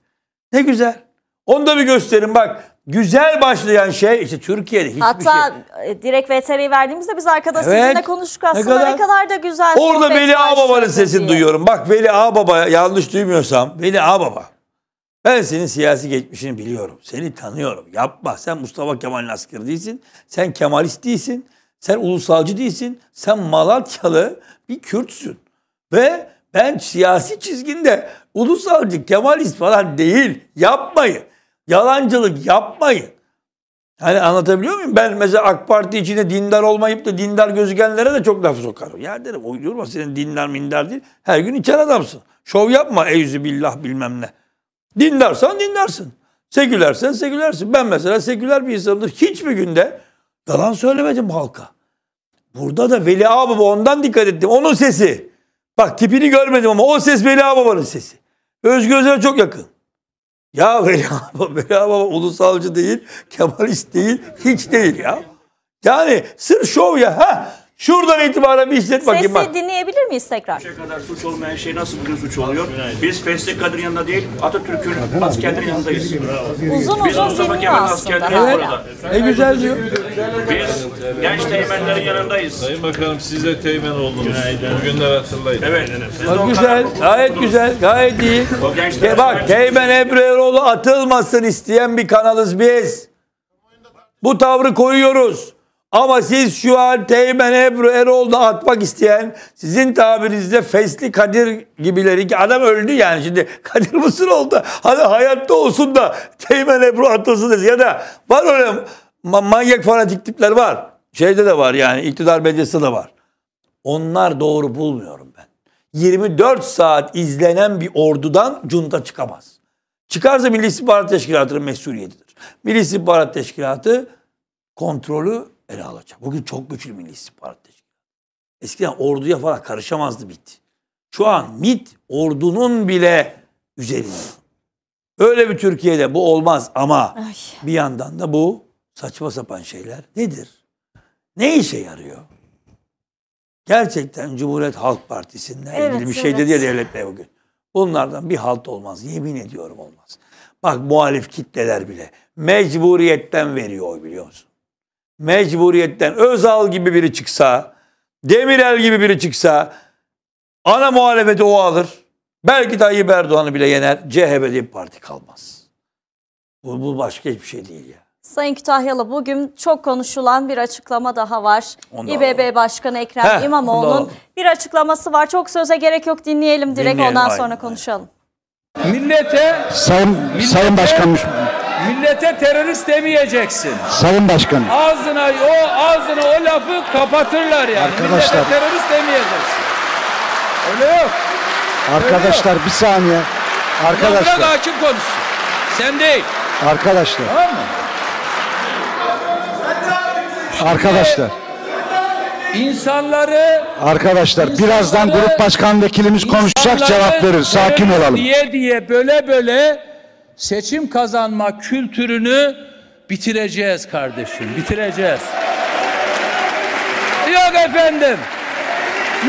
Ne güzel. Onu da bir gösterin bak. Güzel başlayan şey işte Türkiye'de hiçbir Hatta şey. Hatta e, direkt VTR'yi verdiğimizde biz arkada evet. sizinle konuştuk aslında ne kadar, ne kadar da güzel. Orada Veli Ağbaba'nın sesini diye. duyuyorum. Bak Veli Ağbaba yanlış duymuyorsam Veli Ağbaba. Ben senin siyasi geçmişini biliyorum. Seni tanıyorum. Yapma. Sen Mustafa Kemal askeri değilsin. Sen Kemalist değilsin. Sen ulusalcı değilsin. Sen Malatyalı bir Kürtsün. Ve ben siyasi çizginde ulusalcı, Kemalist falan değil. Yapmayın. Yalancılık yapmayın. Hani anlatabiliyor muyum? Ben mesela AK Parti içinde dindar olmayıp da dindar gözükenlere de çok laf sokarım. Ya derim uydurma senin dindar mindar değil. Her gün içer adamsın. Şov yapma eyüzü billah bilmem ne. Dinlersen dinlersin. Sekülersen sekülersin. Ben mesela seküler bir insanımdır. Hiçbir günde yalan söylemedim halka. Burada da Veli Ağbaba ondan dikkat ettim. Onun sesi. Bak tipini görmedim ama o ses Veli Ağbaba'nın sesi. Özgür Özel'e çok yakın. Ya Veli Ağbaba, Veli Ağbaba ulusalcı değil, Kemalist değil, hiç değil ya. Yani sır şov ya. Ha, Şuradan itibaren bir işlet bakayım Sesi bak. Sesi dinleyebilir miyiz tekrar? Şu kadar suç olmayan şey nasıl bugün suç oluyor? Biz Feslek Kadir yanında değil, Atatürk'ün askerlerin yanındayız. Uzun Biz uzun Mustafa Kemal askerlerin evet. Ne güzel diyor. Biz genç teğmenlerin yanındayız. Sayın Bakanım siz de teğmen oldunuz. Bugün de hatırlayın. Evet. Siz de güzel, gayet güzel, gayet iyi. Te bak Teğmen Ebru Eroğlu atılmasın isteyen bir kanalız biz. Bu tavrı koyuyoruz. Ama siz şu an Teğmen Ebru Erol'da atmak isteyen sizin tabirinizde Fesli Kadir gibileri ki adam öldü yani şimdi Kadir Mısır oldu. Hadi hayatta olsun da Teğmen Ebru atılsın ya da var öyle manyak fanatik tipler var. Şeyde de var yani iktidar medyasında da var. Onlar doğru bulmuyorum ben. 24 saat izlenen bir ordudan junta çıkamaz. Çıkarsa Milli İstihbarat Teşkilatı'nın mesuliyetidir. Milli İstihbarat Teşkilatı kontrolü ele alacak. Bugün çok güçlü Milli İstihbarat Teşkilatı. Eskiden orduya falan karışamazdı MIT. Şu an MIT ordunun bile üzerinde. Öyle bir Türkiye'de bu olmaz ama Ay. bir yandan da bu saçma sapan şeyler nedir? Ne işe yarıyor? Gerçekten Cumhuriyet Halk Partisi'nden evet, ilgili bir şey evet. dedi ya devlet bey bugün. Bunlardan bir halt olmaz. Yemin ediyorum olmaz. Bak muhalif kitleler bile mecburiyetten veriyor oy biliyor musun? mecburiyetten Özal gibi biri çıksa, Demirel gibi biri çıksa ana muhalefeti o alır. Belki Tayyip Erdoğan'ı bile yener. CHP diye bir parti kalmaz. Bu, bu başka hiçbir şey değil ya. Sayın Kütahyalı bugün çok konuşulan bir açıklama daha var. Onu İBB alalım. Başkanı Ekrem Heh, İmamoğlu'nun bir açıklaması var. Çok söze gerek yok dinleyelim direkt dinleyelim, ondan aynen. sonra konuşalım. Millete Sayın, millete, Sayın Başkanım Millete terörist demeyeceksin. Sayın Başkan. Ağzına o ağzına o lafı kapatırlar yani. Arkadaşlar. Millete terörist demeyeceksin. Öyle yok. Arkadaşlar Öyle yok. bir saniye. Arkadaşlar. Bırak hakim konuşsun. Sen değil. Arkadaşlar. Tamam mı? Arkadaşlar. İnsanları Arkadaşlar insanları, birazdan grup başkan vekilimiz konuşacak cevap verir. Sakin olalım. Diye diye böyle böyle seçim kazanma kültürünü bitireceğiz kardeşim, bitireceğiz. Yok efendim.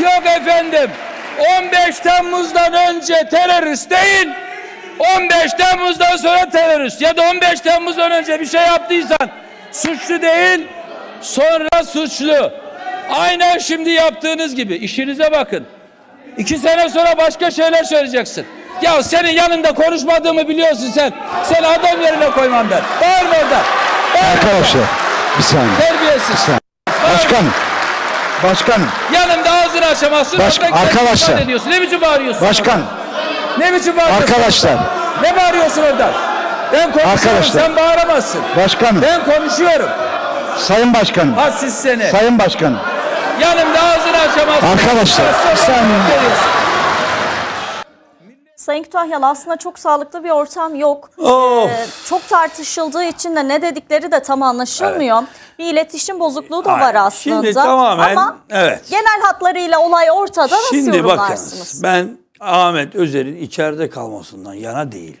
Yok efendim. 15 Temmuz'dan önce terörist değil, 15 Temmuz'dan sonra terörist ya da 15 Temmuz'dan önce bir şey yaptıysan suçlu değil, sonra suçlu. Aynen şimdi yaptığınız gibi işinize bakın. İki sene sonra başka şeyler söyleyeceksin. Ya senin yanında konuşmadığımı biliyorsun sen. Sen adam yerine koymam ben. Bağırma orada. Bağırma Arkadaşlar bir saniye. Terbiyesiz. Bir saniye. Başkanım. Başkanım. Yanımda ağzını açamazsın. Baş, arkadaşlar. Ne biçim bağırıyorsun? Başkanım. Orada? Ne biçim bağırıyorsun? Arkadaşlar. Ne bağırıyorsun orada? Ben konuşuyorum arkadaşlar. sen bağıramazsın. Başkanım. Ben konuşuyorum. Sayın Başkanım. Hassiz seni. Sayın Başkanım. Yanımda ağzını açamazsın. Arkadaşlar. Bir saniye. Sayın Kütahyalı aslında çok sağlıklı bir ortam yok. Of. Ee, çok tartışıldığı için de ne dedikleri de tam anlaşılmıyor. Evet. Bir iletişim bozukluğu da var aslında. Şimdi tamamen Ama evet. genel hatlarıyla olay ortada nasıl şimdi yorumlarsınız? Şimdi ben Ahmet Özer'in içeride kalmasından yana değilim.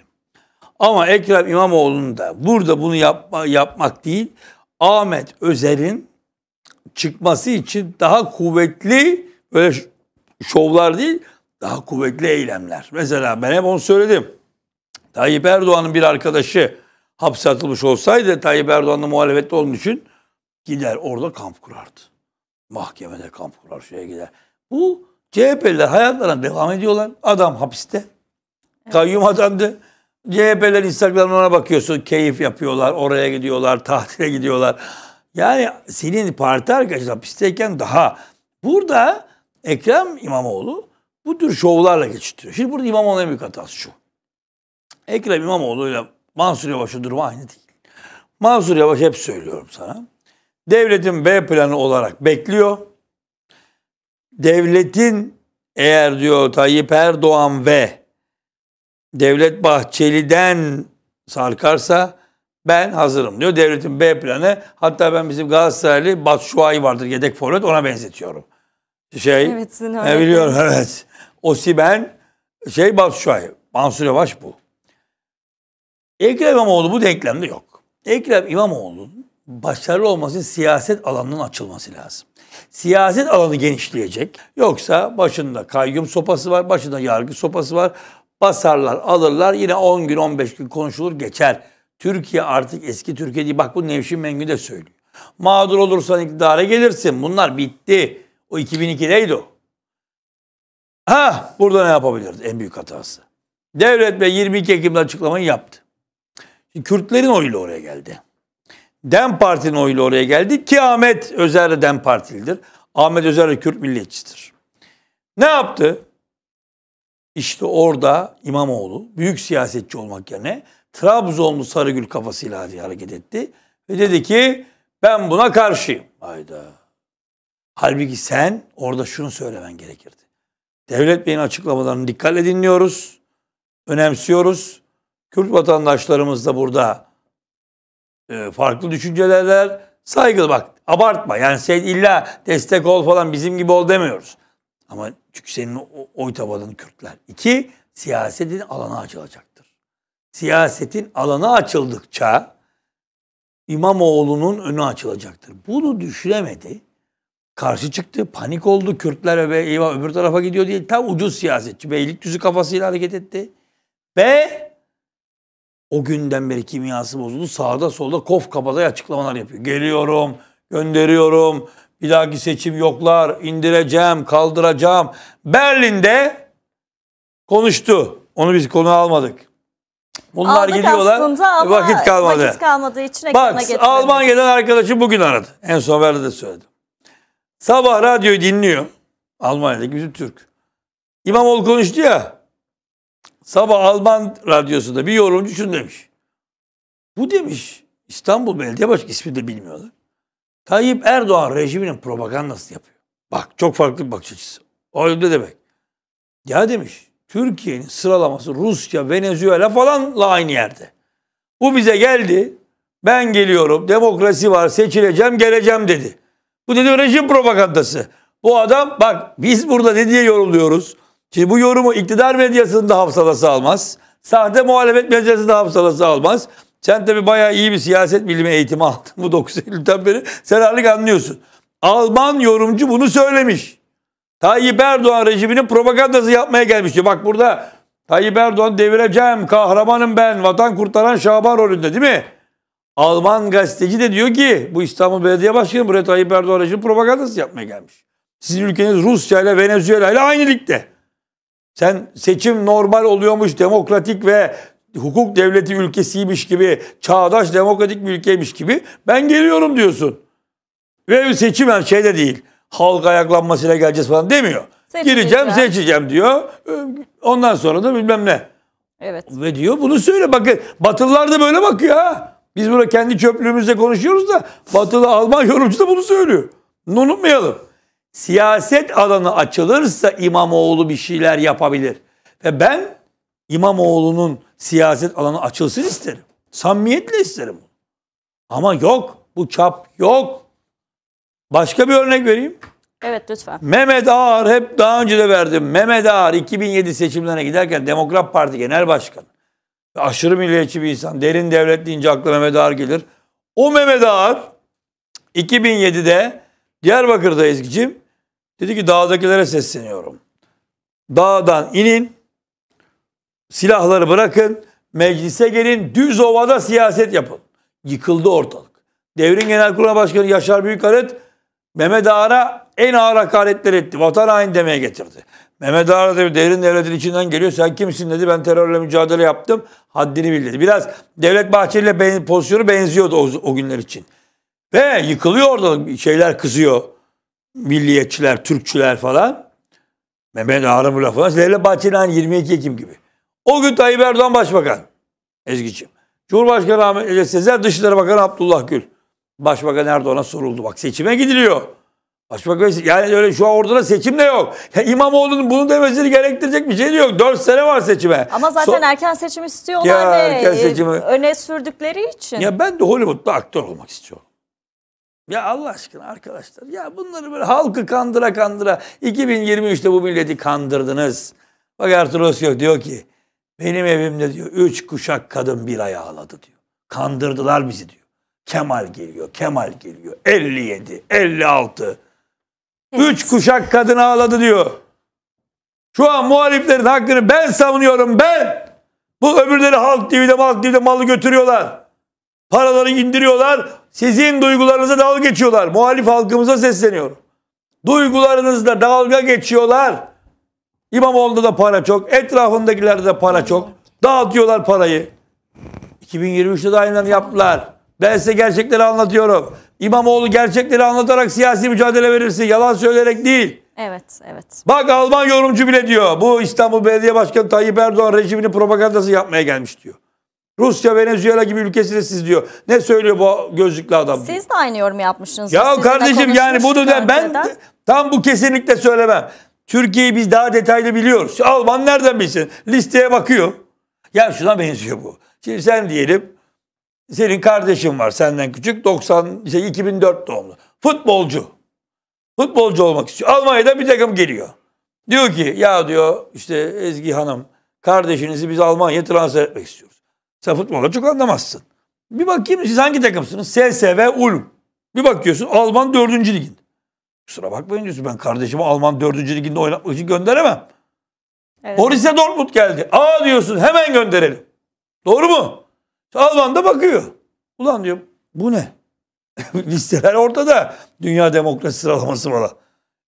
Ama Ekrem İmamoğlu'nun da burada bunu yapma, yapmak değil, Ahmet Özer'in çıkması için daha kuvvetli böyle şovlar değil, daha kuvvetli eylemler. Mesela ben hep onu söyledim. Tayyip Erdoğan'ın bir arkadaşı hapse atılmış olsaydı Tayyip Erdoğan'la muhalefette olduğunu düşün. Gider orada kamp kurardı. Mahkemede kamp kurar şeye gider. Bu CHP'liler hayatlarına devam ediyorlar. Adam hapiste. Evet. Kayyum adandı CHP'ler Instagram'ına bakıyorsun. Keyif yapıyorlar. Oraya gidiyorlar. Tatile gidiyorlar. Yani senin parti arkadaşın hapisteyken daha. Burada Ekrem İmamoğlu bu tür şovlarla geçiştiriyor. Şimdi burada İmamoğlu'nun en büyük hatası şu. Ekrem İmamoğlu ile Mansur Yavaş'ın durumu aynı değil. Mansur Yavaş hep söylüyorum sana. Devletin B planı olarak bekliyor. Devletin eğer diyor Tayyip Erdoğan ve Devlet Bahçeli'den sarkarsa ben hazırım diyor. Devletin B planı hatta ben bizim Galatasaraylı Batu Şuay vardır yedek forvet ona benzetiyorum şey evet, sizin e, biliyorum evet. O siben şey Batuşay. Mansur Yavaş bu. Ekrem İmamoğlu bu denklemde yok. Ekrem İmamoğlu'nun başarılı olması siyaset alanının açılması lazım. Siyaset alanı genişleyecek. Yoksa başında kayyum sopası var, başında yargı sopası var. Basarlar, alırlar. Yine 10 gün, 15 gün konuşulur, geçer. Türkiye artık eski Türkiye değil. Bak bu Nevşin Mengü de söylüyor. Mağdur olursan iktidara gelirsin. Bunlar bitti. O 2002'deydi o. Ha burada ne yapabiliriz? En büyük hatası. Devlet ve 22 Ekim'de açıklamayı yaptı. Kürtlerin oyuyla oraya geldi. Dem Parti'nin oyuyla oraya geldi ki Ahmet Özer de Dem Partilidir. Ahmet Özer de Kürt milliyetçidir. Ne yaptı? İşte orada İmamoğlu büyük siyasetçi olmak yerine Trabzonlu Sarıgül kafasıyla hareket etti. Ve dedi ki ben buna karşıyım. Hayda. Halbuki sen orada şunu söylemen gerekirdi. Devlet Bey'in açıklamalarını dikkatle dinliyoruz. Önemsiyoruz. Kürt vatandaşlarımız da burada e, farklı düşüncelerler. Saygılı bak abartma. Yani sen illa destek ol falan bizim gibi ol demiyoruz. Ama çünkü senin oy tabanın Kürtler. İki, siyasetin alanı açılacaktır. Siyasetin alanı açıldıkça İmamoğlu'nun önü açılacaktır. Bunu düşünemedi karşı çıktı. Panik oldu. Kürtler ve eyvah öbür tarafa gidiyor diye tam ucuz siyasetçi. Beylik düzü kafasıyla hareket etti. Ve o günden beri kimyası bozuldu. Sağda solda kof kapaday açıklamalar yapıyor. Geliyorum, gönderiyorum, bir dahaki seçim yoklar, indireceğim, kaldıracağım. Berlin'de konuştu. Onu biz konu almadık. Bunlar Aldık gidiyorlar. Aslında vakit kalmadı. Vakit kalmadı. İçine ekrana Bak, Almanya'dan arkadaşı bugün aradı. En son Verdi de söyledi. Sabah radyoyu dinliyor. Almanya'daki bizim Türk. İmamoğlu konuştu ya. Sabah Alman radyosunda bir yorumcu şunu demiş. Bu demiş İstanbul Belediye Başkanı ismi de bilmiyorlar. Tayyip Erdoğan rejiminin propagandası yapıyor. Bak çok farklı bir bakış açısı. O ne demek? Ya demiş Türkiye'nin sıralaması Rusya, Venezuela falanla aynı yerde. Bu bize geldi. Ben geliyorum. Demokrasi var. Seçileceğim. Geleceğim dedi. Bu dedi rejim propagandası. Bu adam bak biz burada ne diye yorumluyoruz? Şimdi bu yorumu iktidar medyasında hafsalası almaz. Sahte muhalefet medyasında hafsalası almaz. Sen tabii bayağı iyi bir siyaset bilimi eğitimi aldın bu 9 Eylül'den beri. Sen artık anlıyorsun. Alman yorumcu bunu söylemiş. Tayyip Erdoğan rejiminin propagandası yapmaya gelmişti. Bak burada Tayyip Erdoğan devireceğim, kahramanım ben, vatan kurtaran Şaban rolünde değil mi? Alman gazeteci de diyor ki bu İstanbul Belediye Başkanı Murat Tayyip Erdoğan için propagandası yapmaya gelmiş. Sizin ülkeniz Rusya ile Venezuela ile aynı ligde. Sen seçim normal oluyormuş, demokratik ve hukuk devleti ülkesiymiş gibi, çağdaş demokratik bir ülkeymiş gibi ben geliyorum diyorsun. Ve seçim her şeyde değil. Halk ayaklanmasıyla geleceğiz falan demiyor. Gireceğim, seçeceğim diyor. Ee, ondan sonra da bilmem ne. Evet. Ve diyor bunu söyle bakın. Batılılar da böyle bakıyor ha. Biz burada kendi çöplüğümüzle konuşuyoruz da batılı Alman yorumcu da bunu söylüyor. Bunu unutmayalım. Siyaset alanı açılırsa İmamoğlu bir şeyler yapabilir. Ve ben İmamoğlu'nun siyaset alanı açılsın isterim. Samimiyetle isterim bunu. Ama yok. Bu çap yok. Başka bir örnek vereyim. Evet lütfen. Mehmet Ağar hep daha önce de verdim. Mehmet Ağar 2007 seçimlerine giderken Demokrat Parti Genel Başkanı aşırı milliyetçi bir insan. Derin devlet deyince akla Mehmet Ağar gelir. O Mehmet Ağar 2007'de Diyarbakır'da Ezgi'cim dedi ki dağdakilere sesleniyorum. Dağdan inin, silahları bırakın, meclise gelin, düz ovada siyaset yapın. Yıkıldı ortalık. Devrin Genel Kurulu Başkanı Yaşar Büyükaret Mehmet Ağar'a en ağır hakaretler etti. Vatan hain demeye getirdi. Mehmet Ağar dedi devrin devletin içinden geliyor. Sen kimsin dedi. Ben terörle mücadele yaptım. Haddini bil dedi. Biraz Devlet Bahçeli ile ben, pozisyonu benziyordu o, o günler için. Ve yıkılıyor orada şeyler kızıyor. Milliyetçiler, Türkçüler falan. Mehmet Ağar'ın bu lafına. Devlet Bahçeli hani 22 Ekim gibi. O gün Tayyip Erdoğan Başbakan. Ezgi'ciğim. Cumhurbaşkanı Ahmet Sezer Dışişleri Bakanı Abdullah Gül. Başbakan Erdoğan'a soruldu. Bak seçime gidiliyor. Başbakan yani öyle şu an da seçim de yok. Ya İmamoğlu'nun bunu demesini gerektirecek bir şey de yok. Dört sene var seçime. Ama zaten so erken seçim istiyorlar ya, ve erken e, seçimi. öne sürdükleri için. Ya ben de Hollywood'da aktör olmak istiyorum. Ya Allah aşkına arkadaşlar ya bunları böyle halkı kandıra kandıra 2023'te bu milleti kandırdınız. Bak Ertuğrul yok diyor ki benim evimde diyor üç kuşak kadın bir ay ağladı diyor. Kandırdılar bizi diyor. Kemal geliyor, Kemal geliyor. 57, 56. Üç kuşak kadın ağladı diyor. Şu an muhaliflerin hakkını ben savunuyorum ben. Bu öbürleri Halk TV'de Halk TV'de malı götürüyorlar. Paraları indiriyorlar. Sizin duygularınıza dalga geçiyorlar. Muhalif halkımıza sesleniyorum. Duygularınızla dalga geçiyorlar. İmamoğlu'nda da para çok. Etrafındakilerde de para çok. Dağıtıyorlar parayı. 2023'te de aynen yaptılar. Ben size gerçekleri anlatıyorum. İmamoğlu gerçekleri anlatarak siyasi mücadele verirse yalan söyleyerek değil. Evet, evet. Bak Alman yorumcu bile diyor. Bu İstanbul Belediye Başkanı Tayyip Erdoğan rejiminin propagandası yapmaya gelmiş diyor. Rusya, Venezuela gibi ülkesine siz diyor. Ne söylüyor bu gözlüklü adam? Diyor. Siz de aynı yorum yapmışsınız. Ya Sizinle kardeşim yani bunu da ben de, tam bu kesinlikle söylemem. Türkiye'yi biz daha detaylı biliyoruz. Alman nereden bilsin? Listeye bakıyor. Ya şuna benziyor bu. Şimdi sen diyelim senin kardeşin var senden küçük 90 işte 2004 doğumlu. Futbolcu. Futbolcu olmak istiyor. Almanya'da bir takım geliyor. Diyor ki ya diyor işte Ezgi Hanım kardeşinizi biz Almanya'ya transfer etmek istiyoruz. Sen futbolda çok anlamazsın. Bir bakayım siz hangi takımsınız? SSV Ulm. Bir bakıyorsun Alman 4. liginde. Kusura bakmayın diyorsun ben kardeşimi Alman 4. liginde oynatmak için gönderemem. Evet. Borussia Dortmund geldi. Aa diyorsun hemen gönderelim. Doğru mu? Alman da bakıyor. Ulan diyor bu ne? Listeler ortada. Dünya demokrasi sıralaması falan.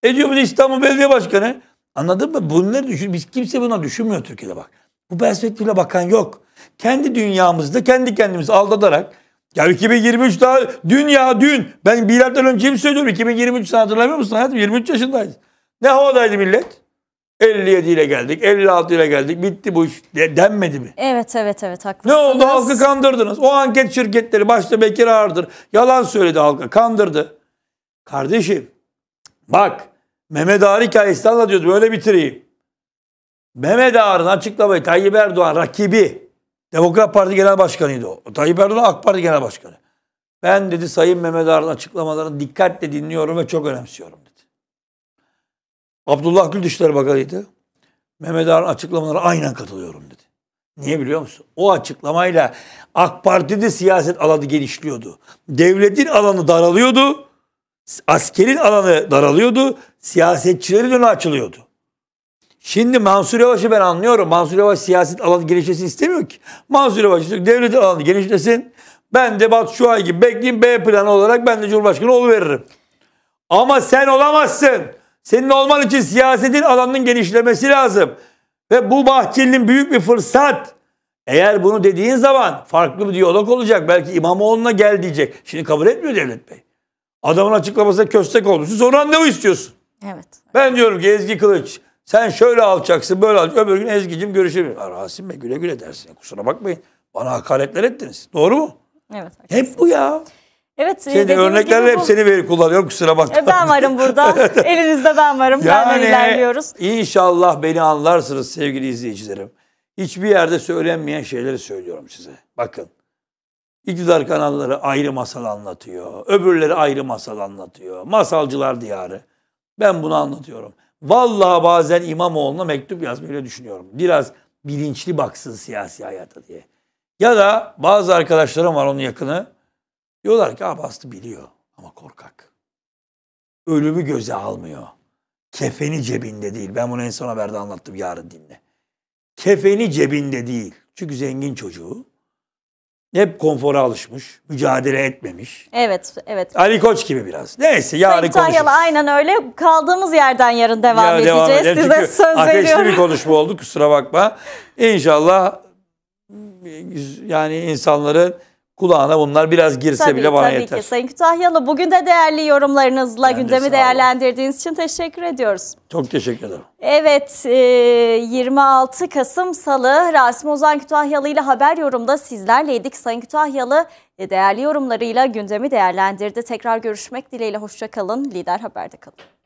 E diyor bir de İstanbul Belediye Başkanı. Anladın mı? Bunları düşün. Biz kimse buna düşünmüyor Türkiye'de bak. Bu perspektifle bakan yok. Kendi dünyamızda kendi kendimizi aldatarak ya 2023 daha dün ya dün. Ben bir önce kim söylüyorum? 2023 sen hatırlamıyor musun hayatım? 23 yaşındayız. Ne havadaydı millet? 57 ile geldik, 56 ile geldik, bitti bu iş denmedi mi? Evet, evet, evet haklısınız. Ne oldu? Halkı kandırdınız. O anket şirketleri başta Bekir Ağır'dır. Yalan söyledi halka, kandırdı. Kardeşim, bak Mehmet Ağar hikayesini anlatıyordu, böyle bitireyim. Mehmet Ağar'ın açıklamayı Tayyip Erdoğan rakibi, Demokrat Parti Genel Başkanı'ydı o. Tayyip Erdoğan AK Parti Genel Başkanı. Ben dedi Sayın Mehmet Ağar'ın açıklamalarını dikkatle dinliyorum ve çok önemsiyorum. Abdullah Gül Dışişleri Bakanı'ydı. Mehmet Ağar'ın açıklamalara aynen katılıyorum dedi. Niye biliyor musun? O açıklamayla AK Parti'de siyaset alanı genişliyordu. Devletin alanı daralıyordu. Askerin alanı daralıyordu. Siyasetçilerin önü açılıyordu. Şimdi Mansur Yavaş'ı ben anlıyorum. Mansur Yavaş siyaset alanı genişlesin istemiyor ki. Mansur Yavaş istiyor devlet alanı genişlesin. Ben de Batu Şuay gibi bekleyeyim B planı olarak ben de Cumhurbaşkanı veririm. Ama sen olamazsın. Senin olman için siyasetin alanının genişlemesi lazım. Ve bu Bahçeli'nin büyük bir fırsat. Eğer bunu dediğin zaman farklı bir diyalog olacak. Belki İmamoğlu'na gel diyecek. Şimdi kabul etmiyor Devlet Bey. Adamın açıklamasında köstek olmuşsun. Sonra randevu istiyorsun. Evet. Ben diyorum ki Ezgi Kılıç sen şöyle alacaksın böyle alacaksın. Öbür gün Ezgi'cim görüşelim. Rasim Bey güle güle dersin. Kusura bakmayın. Bana hakaretler ettiniz. Doğru mu? Evet. Hep bu ya. Evet. E, Şimdi örneklerin hepsini seni veri kullanıyorum kusura bakma. E ben varım burada. Elinizde ben varım. Yani, Benden ilerliyoruz. İnşallah beni anlarsınız sevgili izleyicilerim. Hiçbir yerde söylenmeyen şeyleri söylüyorum size. Bakın. İktidar kanalları ayrı masal anlatıyor. Öbürleri ayrı masal anlatıyor. Masalcılar diyarı. Ben bunu anlatıyorum. Vallahi bazen İmamoğlu'na mektup yazmayı öyle düşünüyorum. Biraz bilinçli baksın siyasi hayata diye. Ya da bazı arkadaşlarım var onun yakını. Diyorlar ki Abbaslı biliyor ama korkak. Ölümü göze almıyor. Kefeni cebinde değil. Ben bunu en son haberde anlattım yarın dinle. Kefeni cebinde değil. Çünkü zengin çocuğu. Hep konfora alışmış, mücadele etmemiş. Evet, evet. Ali Koç gibi biraz. Neyse yarın Sayın konuşuruz. aynen öyle. Kaldığımız yerden yarın devam ya, edeceğiz. Devam edelim. Size Çünkü söz ateşli veriyorum. Ateşli bir konuşma oldu kusura bakma. İnşallah yani insanların kulağına bunlar biraz girse tabii, bile bana tabii yeter. Tabii ki Sayın Kütahyalı. Bugün de değerli yorumlarınızla ben gündemi de değerlendirdiğiniz için teşekkür ediyoruz. Çok teşekkür ederim. Evet 26 e, Kasım Salı Rasim Ozan Kütahyalı ile haber yorumda sizlerleydik. Sayın Kütahyalı e, değerli yorumlarıyla gündemi değerlendirdi. Tekrar görüşmek dileğiyle hoşçakalın. Lider Haber'de kalın.